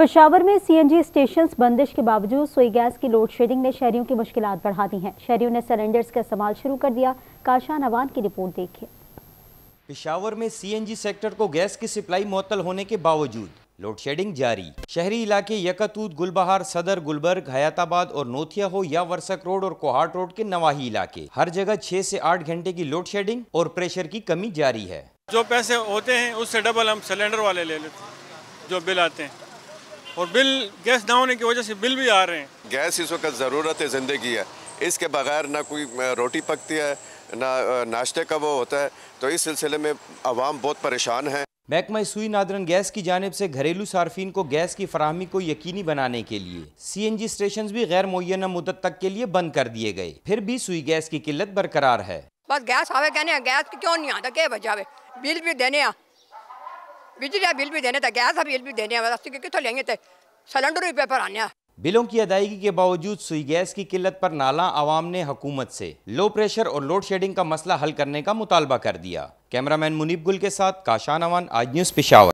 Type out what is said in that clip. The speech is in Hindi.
पेशावर में सीएनजी स्टेशन बंदिश के बावजूद सोई गैस की लोड शेडिंग ने शहरियों की मुश्किल बढ़ा दी हैं शहरियों ने सिलेंडर्स का इस्तेमाल शुरू कर दिया काशा नवान की रिपोर्ट देखिए पेशावर में सीएनजी सेक्टर को गैस की सप्लाई मुअतल होने के बावजूद लोड शेडिंग जारी शहरी इलाके यकतूत गुलबहार सदर गुलबर्ग हयाताबाद और नोथिया हो या वर्षक रोड और कोहाट रोड के नवाही इलाके हर जगह छह से आठ घंटे की लोड शेडिंग और प्रेशर की कमी जारी है जो पैसे होते हैं उससे डबल हम सिलेंडर वाले ले लेते हैं जो बिल आते हैं और बिल गैस ना होने की वजह से बिल भी आ रहे हैं गैस इस वक्त ज़रूरत है ज़िंदगी है इसके बगैर ना कोई रोटी पकती है ना नाश्ते का वो होता है तो इस सिलसिले में आवाम बहुत परेशान है महकमा सुई नादरन गैस की जानब से घरेलू सार्फिन को गैस की फरहमी को यकीनी बनाने के लिए सी एन जी स्टेशन भी गैर मुना मुदत तक के लिए बंद कर दिए गए फिर भी सुई गैस की किल्लत बरकरार है बस गैस आवे कहने गैस क्यों नहीं आता क्या बचावे बिल भी देने आ बिजली का बिल भी देने था गैस का बिल भी देने वास्ते कितों लेंगे थे सिलेंडर भी पेपर आने बिलों की अदायगी के बावजूद सुई गैस की किल्लत पर नाला आवाम ने हुकूमत से लो प्रेशर और लोड शेडिंग का मसला हल करने का मुतालबा कर दिया कैमरामैन मुनीब गुल के साथ काशानवान आज न्यूज़ पिशावर